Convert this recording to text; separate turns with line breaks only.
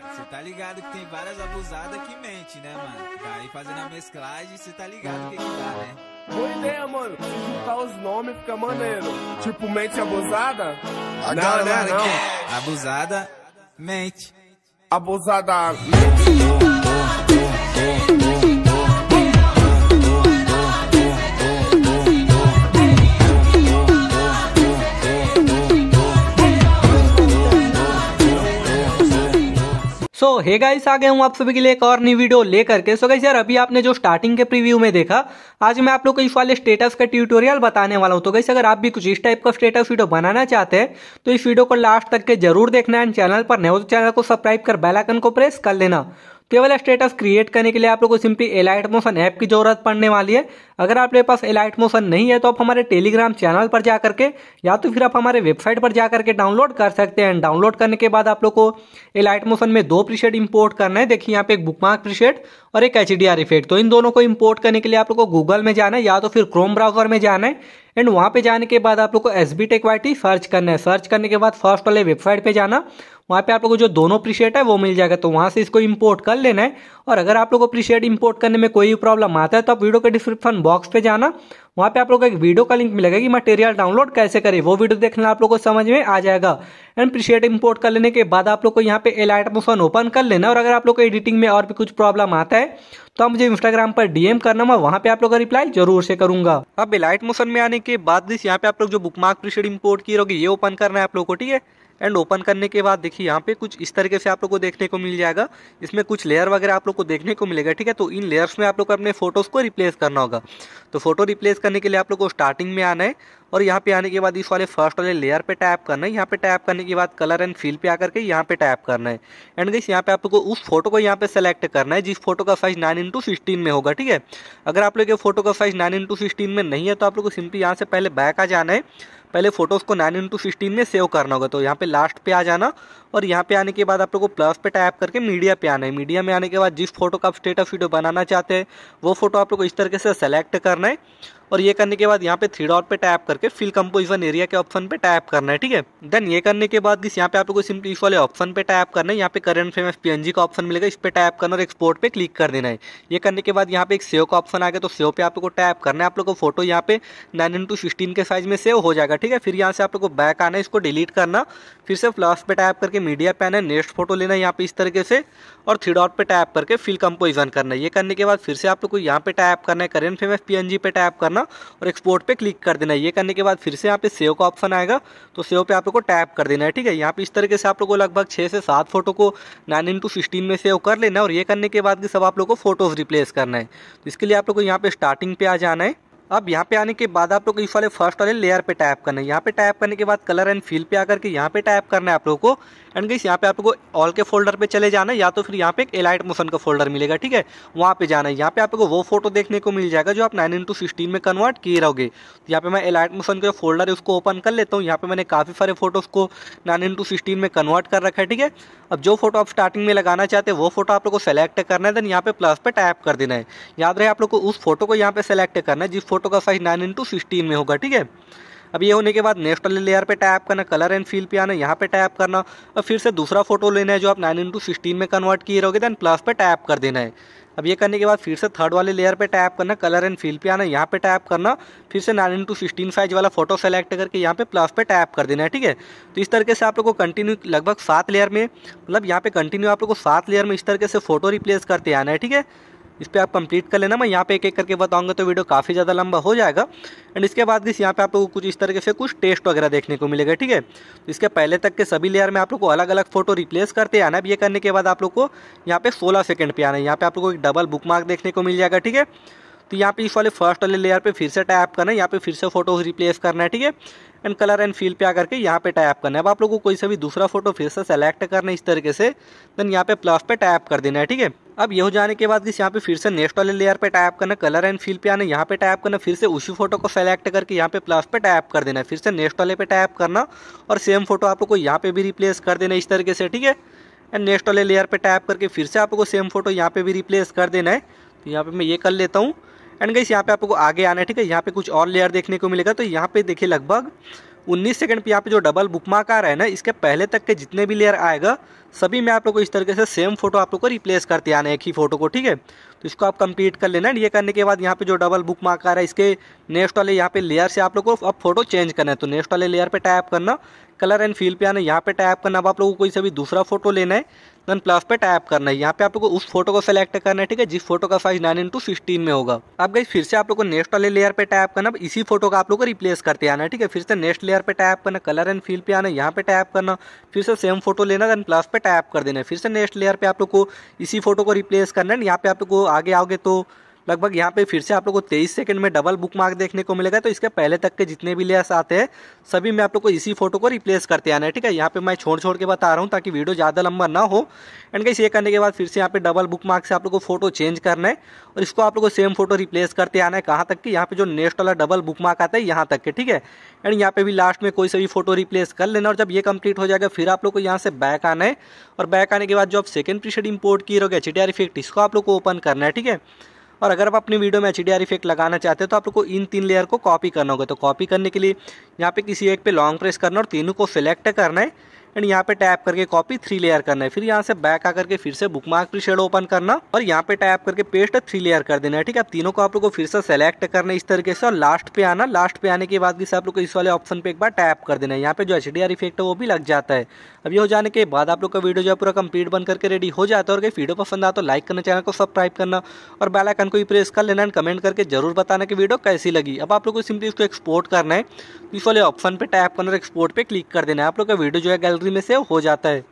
Você tá ligado que tem várias abusadas que mente, né, mano? Aí fazendo a mesclagem, você tá ligado que, que dá, né? Boa ideia, mano. Se juntar os nomes fica maneiro. Tipo, mente abusada? A não, galera não, não. Que... Abusada, mente. Abusada, mente. Hey guys आ गए हूँ आप सभी के लिए एक और नई वीडियो लेकर के सो गाइस यार अभी आपने जो स्टार्टिंग के प्रीव्यू में देखा आज मैं आप लोग को इस वाले स्टेटस का ट्यूटोरियल बताने वाला हूँ तो गाइस अगर आप भी कुछ इस टाइप का स्टेटस वीडियो बनाना चाहते हैं तो इस वीडियो को लास्ट तक के जरूर देखना है चैनल पर नए हो तो चैनल को सब्सक्राइब कर बेलाइकन को प्रेस कर लेना केवल स्टेटस क्रिएट करने के लिए आप लोग को सिंपली एलाइट मोशन ऐप की जरूरत पड़ने वाली है अगर आपके पास एलाइट मोशन नहीं है तो आप हमारे टेलीग्राम चैनल पर जा करके या तो फिर आप हमारे वेबसाइट पर जा करके डाउनलोड कर सकते हैं डाउनलोड करने के बाद आप लोग को एलाइट मोशन में दो प्रीसेट इंपोर्ट करना है देखिए यहाँ पे एक बुकमार्क प्रीसेट और एक एच इफेक्ट तो इन दोनों को इंपोर्ट करने के लिए आप लोग को गूगल में जाना है या तो फिर क्रोम ब्राउजर में जाना है एंड वहाँ पे जाने के बाद आप लोग को एस बी टेकवाइटी सर्च करना है सर्च करने के बाद फर्स्ट वाले वेबसाइट पे जाना वहाँ पे आप लोग को जो दोनों प्रीसेट है वो मिल जाएगा तो वहाँ से इसको इंपोर्ट कर लेना है और अगर आप लोग को प्रीसेट इंपोर्ट करने में कोई प्रॉब्लम आता है तो आप वीडियो के डिस्क्रिप्शन बॉक्स बॉक्स पे जाना वहाँ पे आप लोगों को एक वीडियो का लिंक मिलेगा कि मटेरियल डाउनलोड कैसे करें वो वीडियो देखना आप लोगों को समझ में आ जाएगा एंड प्रीसेट इंपोर्ट कर लेने के बाद आप लोग को यहाँ पे एलाइट ऑप्शन ओपन कर लेना और अगर आप लोग को एडिटिंग में और भी कुछ प्रॉब्लम आता है तो आप मुझे इंस्टाग्राम पर डीएम करना मैं वहाँ पे आप लोग का रिप्लाई जरूर से करूंगा अब एलाइट मोशन में आने के बाद यहाँ पे आप लोग जो बुक मार्क प्रीसेट इंपोर्ट की रहोगे ये ओपन करना है आप लोग को ठीक है एंड ओपन करने के बाद देखिए यहाँ पे कुछ इस तरीके से आप लोग को देखने को मिल जाएगा इसमें कुछ लेयर वगैरह आप लोग को देखने को मिलेगा ठीक है तो इन लेयर्स में आप लोग को अपने फोटोज़ को रिप्लेस करना होगा तो फोटो रिप्लेस करने के लिए आप लोग को स्टार्टिंग में आना है और यहाँ पे आने के बाद इस वाले फर्स्ट वाले लेयर पे टैप करना है यहाँ पे टैप करने के बाद कलर एंड फील पे आकर के यहाँ पे टैप करना है एंड गाइस यहाँ पे आपको उस फोटो को यहाँ पे सेलेक्ट करना है जिस फोटो का साइज नाइन इंटू सिक्सटीन में होगा ठीक है अगर आप लोग के फोटो का साइज नाइन इंटू सिक्सटीन में नहीं है तो आप लोग को सिंपली यहाँ से पहले बैक आ जाना है पहले फोटोज़ को नाइन इंटू सिक्सटीन में सेव करना होगा तो यहाँ पे लास्ट पे आ जाना और यहाँ पे आने के बाद आप लोग को प्लस पे टैप करके मीडिया पे आना है मीडिया में आने के बाद जिस फोटो का आप स्टेटस वीडियो बनाना चाहते हैं वो फोटो आप लोग को इस तरीके से सेलेक्ट करना है और ये करने के बाद यहाँ पे थ्री डॉट पे टैप करके फिल कंपोजिशन एरिया के ऑप्शन पे टैप करना है ठीक है देन ये करने के बाद इस यहाँ पे आप लोग को सिंपली इस वाले ऑप्शन पे टैप करना है यहाँ पे करंट फेमस पीएनजी का ऑप्शन मिलेगा इस पे टैप करना और एक्सपोर्ट पे क्लिक कर देना है ये करने के बाद यहाँ पे एक सेव का ऑप्शन आ गया तो सेव पे आप लोग को टैप करना है आप लोग को फोटो यहाँ पे नाइन इंटू सिक्सटीन के साइज में सेव हो जाएगा ठीक है फिर यहाँ से आप लोग को बैक आना है इसको डिलीट करना फिर से प्लस पे टैप करके मीडिया पैन है नेक्स्ट फोटो लेना है यहाँ पे इस तरीके से और थ्री डॉट पे टैप करके फिल कंपोजन करना है ये करने के बाद फिर से आप लोग को यहाँ पे टैप करना है करेंट फेमस पी पे टैप करना और एक्सपोर्ट पे क्लिक कर देना है ये करने के बाद फिर से यहाँ पे सेव का ऑप्शन आएगा तो सेव पे आप लोग को टैप कर देना है ठीक है यहाँ पे इस तरीके से आप लोग को लगभग छः से सात फोटो को नाइन इंटू सिक्सटीन में सेव कर लेना है और ये करने के बाद भी सब आप लोग को फोटोज़ रिप्लेस करना है तो इसके लिए आप लोग को यहाँ पे स्टार्टिंग पे आ जाना है अब यहाँ पे आने के बाद आप लोग इस वाले फर्स्ट वाले लेयर पे टाइप करना है यहाँ पे टाइप करने के बाद कलर एंड फील पे आकर के यहाँ पे टाइप करना है आप लोगों को एंड गई यहाँ पे आप लोग को ऑल के फोल्डर पे चले जाना है या तो फिर यहाँ पे एक एलाइट मोशन का फोल्डर मिलेगा ठीक है वहाँ पे जाना है यहाँ पे आप लोग वो फोटो देखने को मिल जाएगा जो आप नाइन इंटू सिक्सटीन में कन्वर्ट किए रहोगे तो यहाँ पे मैं एलाइट मोशन का फोल्डर है उसको ओपन कर लेता हूँ यहाँ पे मैंने काफ़ी सारे फोटोज़ को नाइन इंटू सिक्सटीन में कन्वर्ट कर रखा है ठीक है अब जो फोटो आप स्टार्टिंग में लगाना चाहते हैं वो फोटो आप लोग को सेलेक्ट करना है देन यहाँ पे प्लस पे टाइप कर देना है याद रहे आप लोग को उस फोटो को यहाँ पे सेलेक्ट करना है जिस फोटो फोटो का साइज नाइन इंटू सिक्सटीन में होगा ठीक है अब ये होने के बाद नेक्स्ट वाले लेयर पे टैप करना कलर एंड फील पे आना यहाँ पे टैप करना और फिर से दूसरा फोटो लेना है जो आप नाइन इंटू सिक्सटीन में कन्वर्ट किए रहोगे देन प्लस पे टैप कर देना है अब ये करने के बाद फिर से थर्ड वाले लेयर पे टैप करना कलर एंड फील पे आना यहाँ पे टैप करना फिर से नाइन इंटू सिक्सटीन साइज वाला फोटो सेलेक्ट करके यहाँ पे प्लस पे टैप कर देना है ठीक है तो इस तरीके से आप लोग को कंटिन्यू लगभग सात लेयर में मतलब यहाँ पे कंटिन्यू आप लोग को सात लेयर में इस तरीके से फोटो रिप्लेस करते आना है ठीक है इस पर आप कंप्लीट कर लेना मैं यहाँ पे एक एक करके बताऊंगा तो वीडियो काफ़ी ज़्यादा लंबा हो जाएगा एंड इसके बाद इस यहाँ पे आपको कुछ इस तरीके से कुछ टेस्ट वगैरह देखने को मिलेगा ठीक है तो इसके पहले तक के सभी लेयर में आप लोग को अलग अलग फोटो रिप्लेस करते आना अब ये करने के बाद आप लोग को यहाँ पे सोलह सेकेंड पर आना है यहाँ पे आप लोग को एक डबल बुक मार्क देखने को मिल जाएगा ठीक है तो यहाँ पे इस वाले फर्स्ट वाले लेयर पे फिर से टैप करना है यहाँ पे फिर से फोटोज रिप्लेस करना है ठीक है एंड कलर एंड फील पे आकर के यहाँ पे टैप करना है अब आप लोगों को कोई सा भी दूसरा फोटो फिर से सेलेक्ट करना है इस तरीके से देन यहाँ पे प्लस पे टैप कर देना है ठीक है अब यह हो जाने के बाद किस यहाँ पे फिर से नेक्स्ट वाले लेयर पे टैप करना कलर एंड फील पे आना यहाँ पे टैप करना फिर से उसी फोटो को सेलेक्ट करके यहाँ पे प्लस पे टैप कर देना है फिर से नेक्स्ट वाले पे टैप करना और सेम फोटो आप लोग को यहाँ पे भी रिप्लेस कर देना इस तरीके से ठीक है एंड नेक्स्ट वाले लेयर पे टैप करके फिर से आप लोग को सेम फोटो यहाँ पे भी रिप्लेस कर देना है तो यहाँ पे मैं ये कर लेता हूँ एंड गई यहाँ पे आपको आगे आना है ठीक है यहाँ पे कुछ और लेयर देखने को मिलेगा तो यहाँ पे देखिए लगभग 19 सेकंड पे यहाँ पे जो डबल बुक मार्क आ रहा है ना इसके पहले तक के जितने भी लेयर आएगा सभी में आप लोग को इस तरीके से सेम फोटो आप लोग को रिप्लेस करते आना एक ही फोटो को ठीक है तो इसको आप कंप्लीट कर लेना ये करने के बाद यहाँ पे जो डबल बुक मार्क आ रहा है इसके नेक्स्ट वाले यहाँ पे लेयर से आप लोग को अब फोटो चेंज करना है तो नेक्स्ट वाले लेयर पर टाइप करना कलर एंड फील पे आना यहाँ पे टाइप करना अब आप लोगों को कोई सभी दूसरा फोटो लेना है देन प्लस पे टैप करना है यहाँ पे आप लोग को उस फोटो को सिलेक्ट करना है ठीक है जिस फोटो का साइज नाइन इंटू सिक्सटीन में होगा अब गई फिर से आप लोग को नेक्स्ट वाले लेयर पे टैप करना इसी फोटो का आप लोग को रिप्लेस करते आना है ठीक है फिर से नेक्स्ट लेयर पे टैप करना कलर एंड फील पे आना यहाँ पे टैप करना फिर से सेम फोटो लेना देन प्लस पे टैप कर देना फिर से नेक्स्ट लेयर पे आप लोग को इसी फोटो को रिप्लेस करना है यहाँ पे आप लोग को आगे आओगे तो लगभग यहाँ पे फिर से आप लोग को तेईस सेकंड में डबल बुक मार्क देखने को मिलेगा तो इसके पहले तक के जितने भी लेयर्स आते हैं सभी में आप लोग को इसी फोटो को रिप्लेस करते आना है ठीक है यहाँ पे मैं छोड़ छोड़ के बता रहा हूँ ताकि वीडियो ज़्यादा लंबा ना हो एंड कैसे ये करने के बाद फिर से यहाँ पे डबल बुक मार्क से आप लोग को फोटो चेंज करना है और इसको आप लोग को सेम फोटो रिप्लेस करते आना है कहाँ तक कि यहाँ पे जो नेक्स्ट वाला डबल बुक मार्क आता है यहाँ तक के ठीक है एंड यहाँ पे भी लास्ट में कोई सभी फोटो रिप्लेस कर लेना और जब ये कंप्लीट हो जाएगा फिर आप लोग को यहाँ से बैक आना है और बैक आने के बाद जो आप सेकेंड प्रीशेड इंपोर्ट किए रहोगे एच इफेक्ट इसको आप लोग को ओपन करना है ठीक है और अगर आप अपनी वीडियो में एच डी इफेक्ट लगाना चाहते हैं तो आप लोग को इन तीन लेयर को कॉपी करना होगा तो कॉपी करने के लिए यहाँ पे किसी एक पे लॉन्ग प्रेस करना और तीनों को सिलेक्ट करना है एंड यहाँ पे टैप करके कॉपी थ्री लेयर करना है फिर यहाँ से बैक आकर के फिर से बुक मार्क प्रीशेड ओपन करना और यहाँ पे टैप करके पेस्ट थ्री लेयर कर देना है ठीक है तीनों कॉपी को फिर से सेलेक्ट करना इस तरीके से और लास्ट पे आना लास्ट पे आने के बाद भी आप लोग को इस वाले ऑप्शन पे एक बार टैप कर देना है यहाँ पे जो एच इफेक्ट है वो भी लग जाता है अब ये हो जाने के बाद आप लोग का वीडियो जो है पूरा कंप्लीट बन करके रेडी हो जाता है और वीडियो पसंद आता तो लाइक करना चैनल को सब्सक्राइब करना और बेलाइकन को भी प्रेस कर लेना एंड कमेंट करके जरूर बताना कि वीडियो कैसी लगी अब आप लोग को सिंपली इसको एक्सपोर्ट करना है इस वाले ऑप्शन पर टैप करना और एक्सपोर्ट पर क्लिक कर देना है आप लोग का वीडियो जो है गैलरी कंट्री में से हो जाता है